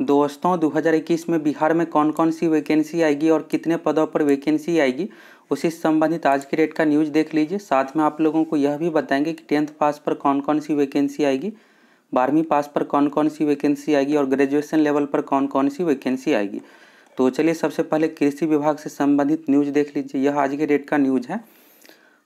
दोस्तों 2021 में बिहार में कौन कौन सी वैकेंसी आएगी और कितने पदों पर वैकेंसी आएगी उसी संबंधित आज की डेट का न्यूज़ देख लीजिए साथ में आप लोगों को यह भी बताएंगे कि टेंथ पास पर कौन कौन सी वैकेंसी आएगी बारहवीं पास पर कौन कौन सी वैकेंसी आएगी और ग्रेजुएशन लेवल पर कौन कौन सी वैकेंसी आएगी तो चलिए सबसे पहले कृषि विभाग से संबंधित न्यूज़ देख लीजिए यह आज के डेट का न्यूज़ है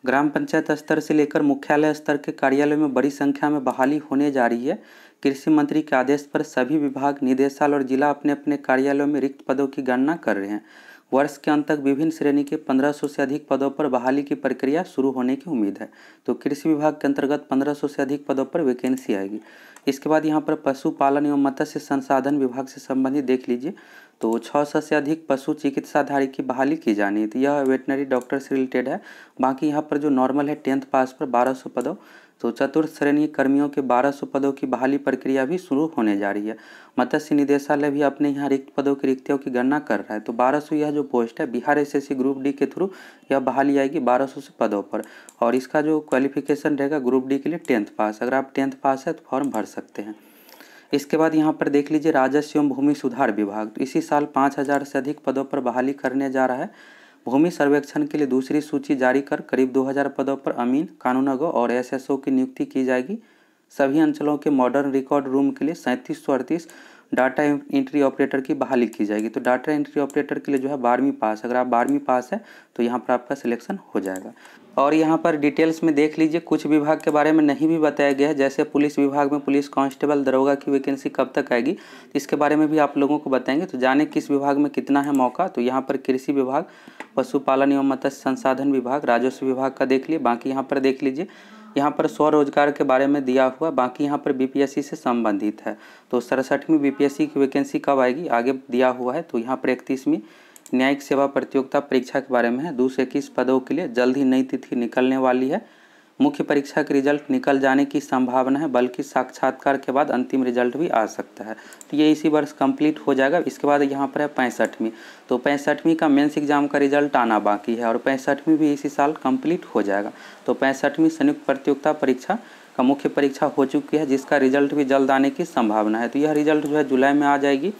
ग्राम पंचायत स्तर से लेकर मुख्यालय स्तर के कार्यालय में बड़ी संख्या में बहाली होने जा रही है कृषि मंत्री के आदेश पर सभी विभाग निदेशालय और जिला अपने अपने कार्यालयों में रिक्त पदों की गणना कर रहे हैं वर्ष के अंत तक विभिन्न श्रेणी के 1500 से अधिक पदों पर बहाली की प्रक्रिया शुरू होने की उम्मीद है तो कृषि विभाग के अंतर्गत 1500 से अधिक पदों पर वैकेंसी आएगी इसके बाद यहाँ पर पशुपालन एवं मत्स्य संसाधन विभाग से संबंधित देख लीजिए तो 600 से अधिक पशु चिकित्साधारी की बहाली की जानी तो यह वेटनरी डॉक्टर से रिलेटेड है बाकी यहाँ पर जो नॉर्मल है टेंथ पास पर 1200 पदों तो चतुर्थ श्रेणी कर्मियों के 1200 पदों की बहाली प्रक्रिया भी शुरू होने जा रही है मत्स्य निदेशालय भी अपने यहाँ रिक्त पदों की रिक्तियों की गणना कर रहा है तो 1200 यह जो पोस्ट है बिहार एसएससी ग्रुप डी के थ्रू यह बहाली आएगी 1200 से पदों पर और इसका जो क्वालिफिकेशन रहेगा ग्रुप डी के लिए टेंथ पास अगर आप टेंथ पास है तो फॉर्म भर सकते हैं इसके बाद यहाँ पर देख लीजिए राजस्व एवं भूमि सुधार विभाग तो इसी साल पाँच हज़ार से अधिक पदों पर बहाली करने जा रहा है भूमि सर्वेक्षण के लिए दूसरी सूची जारी कर करीब 2000 पदों पर अमीन कानूनगो और एसएसओ की नियुक्ति की जाएगी सभी अंचलों के मॉडर्न रिकॉर्ड रूम के लिए सैंतीस सौ अड़तीस डाटा एंट्री ऑपरेटर की बहाली की जाएगी तो डाटा एंट्री ऑपरेटर के लिए जो है बारहवीं पास अगर आप बारहवीं पास है तो यहाँ पर आपका सिलेक्शन हो जाएगा और यहाँ पर डिटेल्स में देख लीजिए कुछ विभाग के बारे में नहीं भी बताया गया है जैसे पुलिस विभाग में पुलिस कांस्टेबल दरोगा की वैकेंसी कब तक आएगी तो इसके बारे में भी आप लोगों को बताएंगे तो जाने किस विभाग में कितना है मौका तो यहाँ पर कृषि विभाग पशुपालन एवं मत्स्य संसाधन विभाग राजस्व विभाग का देख लिए बाकी यहाँ पर देख लीजिए यहाँ पर स्वरोजगार के बारे में दिया हुआ बाकी यहाँ पर बीपीएससी से संबंधित है तो सड़सठवीं बीपीएससी की वैकेंसी कब आएगी आगे दिया हुआ है तो यहाँ पर इकतीसवीं न्यायिक सेवा प्रतियोगिता परीक्षा के बारे में है दो से इक्कीस पदों के लिए जल्द ही नई तिथि निकलने वाली है मुख्य परीक्षा के रिजल्ट निकल जाने की संभावना है बल्कि साक्षात्कार के बाद अंतिम रिजल्ट भी आ सकता है तो ये इसी वर्ष कंप्लीट हो जाएगा इसके बाद यहाँ पर है पैंसठवीं तो पैंसठवीं का मेंस एग्जाम का रिजल्ट आना बाकी है और पैंसठवीं भी इसी साल कंप्लीट हो जाएगा तो पैंसठवीं संयुक्त प्रतियोगिता परीक्षा का मुख्य परीक्षा हो चुकी है जिसका रिजल्ट भी जल्द आने की संभावना है तो यह रिजल्ट जो है जुलाई में आ जाएगी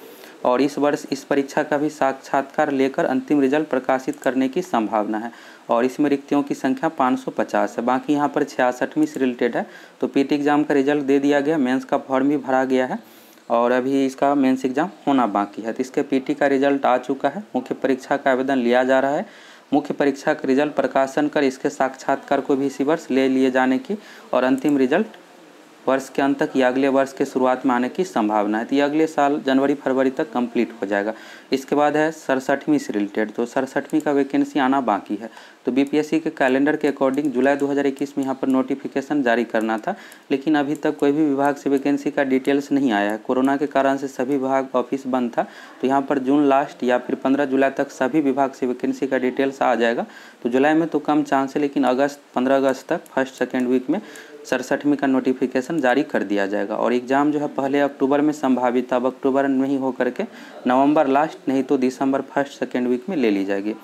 और इस वर्ष इस परीक्षा का भी साक्षात्कार लेकर अंतिम रिजल्ट प्रकाशित करने की संभावना है और इसमें रिक्तियों की संख्या 550 है बाकी यहाँ पर छियासठवीं से रिलेटेड है तो पीटी एग्ज़ाम का रिजल्ट दे दिया गया मेंस का फॉर्म भी भरा गया है और अभी इसका मेंस एग्ज़ाम होना बाकी है तो इसके पीटी का रिजल्ट आ चुका है मुख्य परीक्षा का आवेदन लिया जा रहा है मुख्य परीक्षा का रिजल्ट प्रकाशन कर इसके साक्षात्कार को भी इसी वर्ष ले लिए जाने की और अंतिम रिजल्ट वर्ष के अंत तक या अगले वर्ष के शुरुआत में आने की संभावना है तो ये अगले साल जनवरी फरवरी तक कंप्लीट हो जाएगा इसके बाद है सड़सठवीं से रिलेटेड तो सड़सठवीं का वैकेंसी आना बाकी है तो बीपीएससी के कैलेंडर के अकॉर्डिंग जुलाई 2021 में यहाँ पर नोटिफिकेशन जारी करना था लेकिन अभी तक कोई भी विभाग से वैकेंसी का डिटेल्स नहीं आया है कोरोना के कारण से सभी विभाग ऑफिस बंद था तो यहाँ पर जून लास्ट या फिर पंद्रह जुलाई तक सभी विभाग से वैकेंसी का डिटेल्स आ जाएगा तो जुलाई में तो कम चांस है लेकिन अगस्त पंद्रह अगस्त तक फर्स्ट सेकेंड वीक में सड़सठवीं का नोटिफिकेशन जारी कर दिया जाएगा और एग्ज़ाम जो है पहले अक्टूबर में संभावित अब अक्टूबर में ही होकर के नवंबर लास्ट नहीं तो दिसंबर फर्स्ट सेकेंड वीक में ले ली जाएगी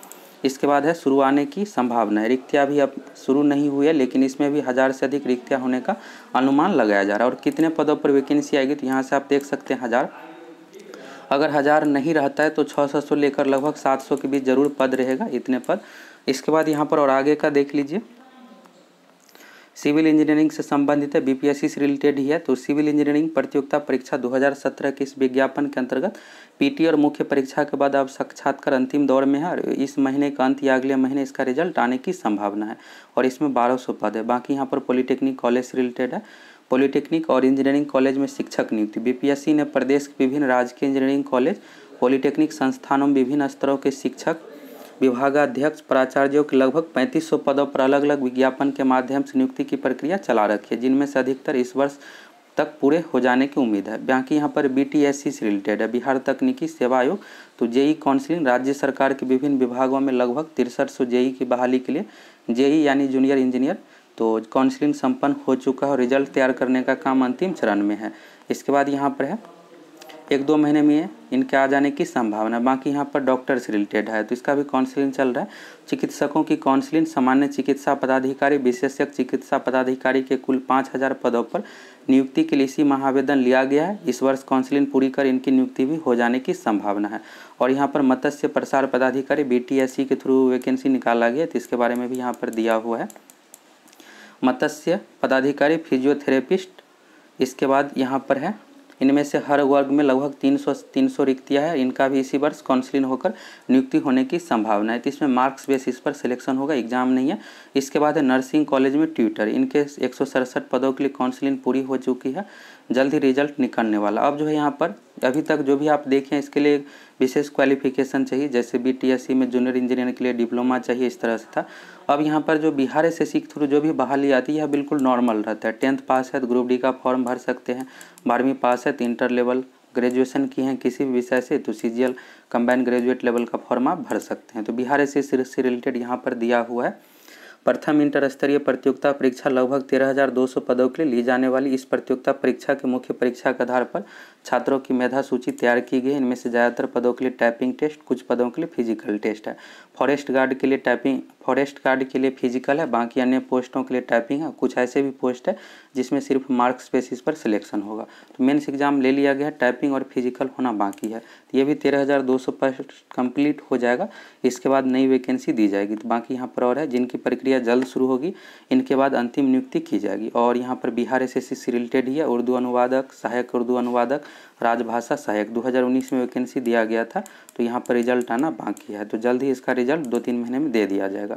इसके बाद है शुरू आने की संभावना है रिक्तियाँ भी अब शुरू नहीं हुई है लेकिन इसमें भी हज़ार से अधिक रिक्तियाँ होने का अनुमान लगाया जा रहा है और कितने पदों पर वैकेंसी आएगी तो यहाँ से आप देख सकते हैं हज़ार अगर हज़ार नहीं रहता है तो छः सौ लेकर लगभग सात सौ के बीच जरूर पद रहेगा इतने पद इसके बाद यहाँ पर और आगे का देख लीजिए सिविल इंजीनियरिंग से संबंधित है बीपीएससी से रिलेटेड ही है तो सिविल इंजीनियरिंग प्रतियोगिता परीक्षा 2017 के इस विज्ञापन के अंतर्गत पीटी और मुख्य परीक्षा के बाद अब साक्षात्कार अंतिम दौर में है और इस महीने का अंत या अगले महीने इसका रिजल्ट आने की संभावना है और इसमें बारह सौ पद है बाकी यहाँ पर पॉलिटेक्निक कॉलेज से रिलेटेड है पॉलिटेक्निक और इंजीनियरिंग कॉलेज में शिक्षक नियुक्ति बीपीएससी ने प्रदेश के विभिन्न राज्य के इंजीनियरिंग कॉलेज पॉलिटेक्निक संस्थानों में विभिन्न स्तरों के शिक्षक विभागाध्यक्ष प्राचार्यों के लगभग 3500 पदों पर अलग अलग विज्ञापन के माध्यम से नियुक्ति की प्रक्रिया चला रखी है जिनमें से अधिकतर इस वर्ष तक पूरे हो जाने की उम्मीद है बाकी यहाँ पर बी से रिलेटेड है बिहार तकनीकी सेवा आयोग तो जेई काउंसिलिंग राज्य सरकार के विभिन्न विभागों में लगभग तिरसठ सौ जेई की बहाली के लिए जेई यानी जूनियर इंजीनियर तो काउंसिलिंग संपन्न हो चुका है और रिजल्ट तैयार करने का काम अंतिम चरण में है इसके बाद यहाँ पर है एक दो महीने में इनके आ जाने की संभावना बाकी यहाँ पर डॉक्टर से रिलेटेड है तो इसका भी काउंसलिंग चल रहा है चिकित्सकों की काउंसलिंग सामान्य चिकित्सा पदाधिकारी विशेषज्ञ चिकित्सा पदाधिकारी के कुल पाँच हजार पदों पर नियुक्ति के लिए इसी महावेदन लिया गया है इस वर्ष काउंसलिंग पूरी कर इनकी नियुक्ति भी हो जाने की संभावना है और यहाँ पर मत्स्य प्रसार पदाधिकारी बी के थ्रू वैकेंसी निकाला गया तो इसके बारे में भी यहाँ पर दिया हुआ है मत्स्य पदाधिकारी फिजियोथेरेपिस्ट इसके बाद यहाँ पर है इनमें से हर वर्ग में लगभग 300 300 रिक्तियाँ हैं इनका भी इसी वर्ष काउंसिलिंग होकर नियुक्ति होने की संभावना है तो इसमें मार्क्स बेसिस पर सिलेक्शन होगा एग्जाम नहीं है इसके बाद है नर्सिंग कॉलेज में ट्यूटर इनके एक पदों के लिए काउंसिलिंग पूरी हो चुकी है जल्द ही रिजल्ट निकलने वाला अब जो है यहाँ पर अभी तक जो भी आप देखें इसके लिए विशेष क्वालिफिकेशन चाहिए जैसे बी में जूनियर इंजीनियर के लिए डिप्लोमा चाहिए इस तरह से था अब यहाँ पर जो बिहार एस एस थ्रू जो भी बहाली आती है बिल्कुल नॉर्मल रहता है टेंथ पास है तो ग्रुप डी का फॉर्म भर सकते हैं बारहवीं पास है तो इंटर लेवल ग्रेजुएशन की हैं किसी भी विषय से तो सी जी ग्रेजुएट लेवल का फॉर्म आप भर सकते हैं तो बिहार एस से रिलेटेड यहाँ पर दिया हुआ है प्रथम इंटर स्तरीय प्रतियोगिता परीक्षा लगभग 13,200 पदों के लिए ली जाने वाली इस प्रतियोगिता परीक्षा के मुख्य परीक्षा के आधार पर छात्रों की मेधा सूची तैयार की गई है इनमें से ज़्यादातर पदों के लिए टाइपिंग टेस्ट कुछ पदों के लिए फिजिकल टेस्ट है फॉरेस्ट गार्ड के लिए टाइपिंग फॉरेस्ट गार्ड के लिए फिजिकल है बाकी अन्य पोस्टों के लिए टाइपिंग है कुछ ऐसे भी पोस्ट है जिसमें सिर्फ मार्क्स बेसिस पर सिलेक्शन होगा तो मेन्स एग्जाम ले लिया गया है टाइपिंग और फिजिकल होना बाकी है तो ये भी तेरह हज़ार दो सौ पोस्ट कम्प्लीट हो जाएगा इसके बाद नई वैकेंसी दी जाएगी तो बाकी यहाँ पर और है जिनकी प्रक्रिया जल्द शुरू होगी इनके बाद अंतिम नियुक्ति की जाएगी और यहाँ पर बिहार एस एस से रिलेटेड ही है उर्दू अनुवादक सहायक उर्दू अनुवादक राजभाषा सहायक उन्नीस में वैकेंसी दिया गया था तो यहाँ पर रिजल्ट आना बाकी है तो जल्द ही इसका रिजल्ट दो तीन महीने में दे दिया जाएगा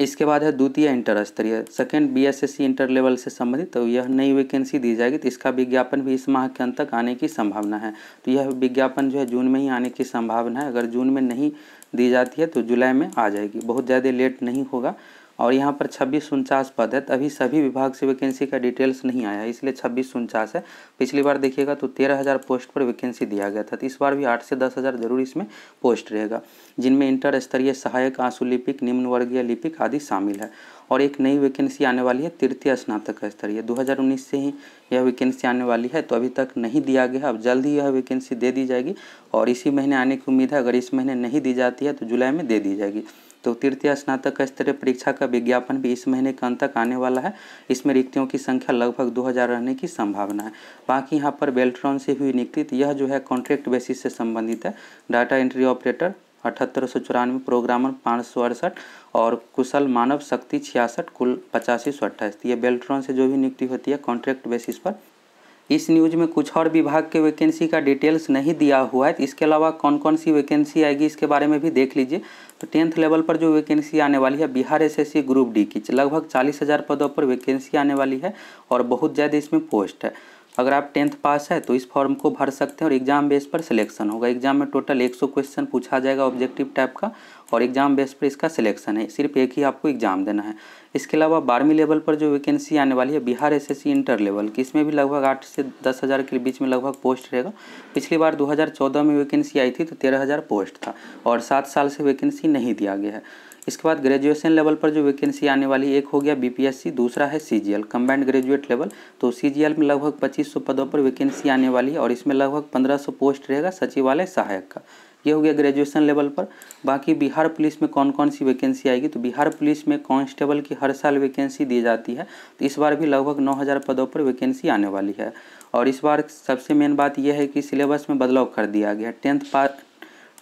इसके बाद है द्वितीय इंटर स्तरीय second B S S C inter level से संबंधित तो यह नई वैकेंसी दी जाएगी तो इसका विज्ञापन भी इस माह के अंत तक आने की संभावना है तो यह विज्ञापन जो है जून में ही आने की संभावना है अगर जून में नहीं दी जाती है तो जुलाई में आ जाएगी बहुत ज़्यादा लेट नहीं होगा और यहाँ पर छब्बीस उनचास पद है अभी सभी विभाग से वैकेंसी का डिटेल्स नहीं आया इसलिए छब्बीस उनचास है पिछली बार देखिएगा तो तेरह हज़ार पोस्ट पर वैकेंसी दिया गया था तो इस बार भी आठ से दस हज़ार जरूर इसमें पोस्ट रहेगा जिनमें इंटर स्तरीय सहायक आंसू लिपिक निम्न वर्गीय लिपिक आदि शामिल है और एक नई वैकेंसी आने वाली है तृतीय स्नातक स्तरीय उन्नीस से ही यह वैकेंसी आने वाली है तो अभी तक नहीं दिया गया अब जल्द ही यह वैकेंसी दे दी जाएगी और इसी महीने आने की उम्मीद है अगर इस महीने नहीं दी जाती है तो जुलाई में दे दी जाएगी तो तृतीय स्नातक स्तरीय परीक्षा का विज्ञापन भी इस महीने के अंत तक आने वाला है इसमें रिक्तियों की संख्या लगभग 2000 रहने की संभावना है बाकी यहाँ पर बेल्ट्रॉन से हुई निकलित यह जो है कॉन्ट्रैक्ट बेसिस से संबंधित है डाटा एंट्री ऑपरेटर अठहत्तर सौ चौरानवे प्रोग्रामर पाँच सौ अड़सठ और कुशल मानव शक्ति छियासठ कुल पचासी सौ अट्ठाईस ये बेल्ट्रॉन से जो भी नियुक्ति होती है कॉन्ट्रैक्ट बेसिस पर इस न्यूज में कुछ और विभाग के वैकेंसी का डिटेल्स नहीं दिया हुआ है तो इसके अलावा कौन कौन सी वैकेंसी आएगी इसके बारे में भी देख लीजिए तो टेंथ लेवल पर जो वैकेंसी आने वाली है बिहार एसएससी ग्रुप डी की लगभग चालीस हज़ार पदों पर वैकेंसी आने वाली है और बहुत ज़्यादा इसमें पोस्ट है अगर आप टेंथ पास है तो इस फॉर्म को भर सकते हैं और एग्जाम बेस पर सिलेक्शन होगा एग्जाम में टोटल 100 क्वेश्चन पूछा जाएगा ऑब्जेक्टिव टाइप का और एग्जाम बेस पर इसका सिलेक्शन है सिर्फ एक ही आपको एग्जाम देना है इसके अलावा बारहवीं लेवल पर जो वैकेंसी आने वाली है बिहार एस इंटर लेवल की इसमें भी लगभग आठ से दस हज़ार के बीच में लगभग पोस्ट रहेगा पिछली बार दो में वैकेंसी आई थी तो तेरह हज़ार पोस्ट था और सात साल से वैकेंसी नहीं दिया गया है इसके बाद ग्रेजुएशन लेवल पर जो वैकेंसी आने वाली एक हो गया बीपीएससी दूसरा है सीजीएल कंबाइंड ग्रेजुएट लेवल तो सीजीएल में लगभग 2500 पदों पर वैकेंसी आने वाली है और इसमें लगभग 1500 पोस्ट रहेगा सचिवालय सहायक का ये हो गया ग्रेजुएशन लेवल पर बाकी बिहार पुलिस में कौन कौन सी वैकेंसी आएगी तो बिहार पुलिस में कांस्टेबल की हर साल वैकेंसी दी जाती है तो इस बार भी लगभग 9000 पदों पर वैकेंसी आने वाली है और इस बार सबसे मेन बात यह है कि सिलेबस में बदलाव कर दिया गया टेंथ पास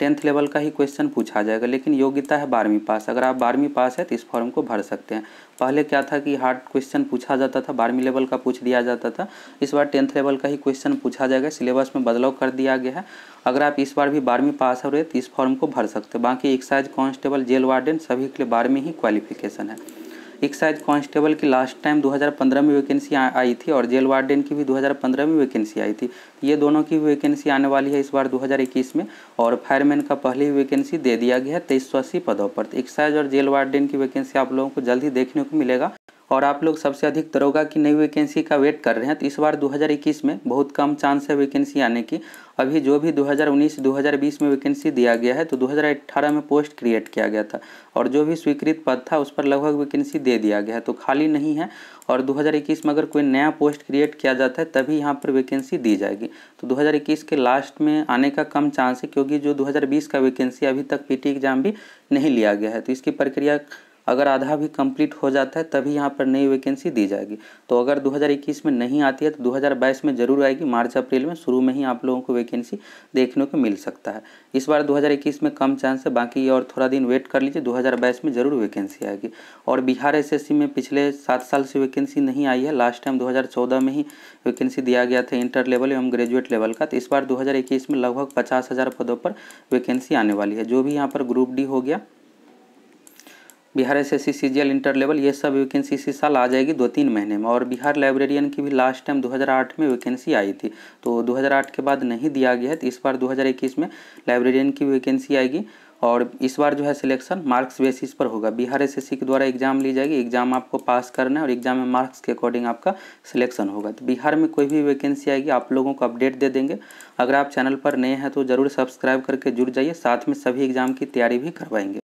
टेंथ लेवल का ही क्वेश्चन पूछा जाएगा लेकिन योग्यता है बारहवीं पास अगर आप बारहवीं पास है तो इस फॉर्म को भर सकते हैं पहले क्या था कि हार्ड क्वेश्चन पूछा जाता था बारहवीं लेवल का पूछ दिया जाता था इस बार टेंथ लेवल का ही क्वेश्चन पूछा जाएगा सिलेबस में बदलाव कर दिया गया है अगर आप इस बार भी बारहवीं पास हो रहे तो इस फॉर्म को भर सकते हैं बाकी एक्साइज कॉन्स्टेबल जेल वार्डन सभी के लिए बारहवीं ही क्वालिफिकेशन है एक्साइज कांस्टेबल की लास्ट टाइम 2015 में वैकेंसी आई थी और जेल वार्डन की भी 2015 में वैकेंसी आई थी ये दोनों की वैकेंसी आने वाली है इस बार 2021 में और फायरमैन का पहली वैकेंसी दे दिया गया है तेईस पदों पर एक्साइज और जेल वार्डन की वैकेंसी आप लोगों को जल्द ही देखने को मिलेगा और आप लोग सबसे अधिक दरोगा की नई वैकेंसी का वेट कर रहे हैं तो इस बार 2021 में बहुत कम चांस है वैकेंसी आने की अभी जो भी 2019-2020 में वैकेंसी दिया गया है तो 2018 में पोस्ट क्रिएट किया गया था और जो भी स्वीकृत पद था उस पर लगभग वैकेंसी दे दिया गया है तो खाली नहीं है और 2021 में अगर कोई नया पोस्ट क्रिएट किया जाता है तभी यहाँ पर वैकेंसी दी जाएगी तो 2021 के लास्ट में आने का कम चांस है क्योंकि जो 2020 का वैकेंसी अभी तक पीटी एग्ज़ाम भी नहीं लिया गया है तो इसकी प्रक्रिया अगर आधा भी कंप्लीट हो जाता है तभी यहाँ पर नई वैकेंसी दी जाएगी तो अगर 2021 में नहीं आती है तो 2022 में जरूर आएगी मार्च अप्रैल में शुरू में ही आप लोगों को वैकेंसी देखने को मिल सकता है इस बार 2021 में कम चांस है बाकी और थोड़ा दिन वेट कर लीजिए 2022 में जरूर वैकेंसी आएगी और बिहार एस में पिछले सात साल से वैकेंसी नहीं आई है लास्ट टाइम दो में ही वैकेंसी दिया गया था इंटर लेवल एवं ग्रेजुएट लेवल का तो इस बार दो में लगभग पचास पदों पर वैकेंसी आने वाली है जो भी यहाँ पर ग्रुप डी हो गया Bihar S S C C G L inter level ये सब वैकेंसी इसी साल आ जाएगी दो तीन महीने में और बिहार लाइब्रेरियन की भी लास्ट टाइम 2008 में वैकेंसी आई थी तो 2008 के बाद नहीं दिया गया है तो इस बार 2021 में लाइब्रेरियन की वैकेंसी आएगी और इस बार जो है सिलेक्शन मार्क्स बेसिस पर होगा बिहार एस के द्वारा एग्जाम ली जाएगी एग्जाम आपको पास करना है और एग्जाम में मार्क्स के अकॉर्डिंग आपका सिलेक्शन होगा तो बिहार में कोई भी वैकेंसी आएगी आप लोगों को अपडेट दे देंगे अगर आप चैनल पर नए हैं तो ज़रूर सब्सक्राइब करके जुड़ जाइए साथ में सभी एग्जाम की तैयारी भी करवाएंगे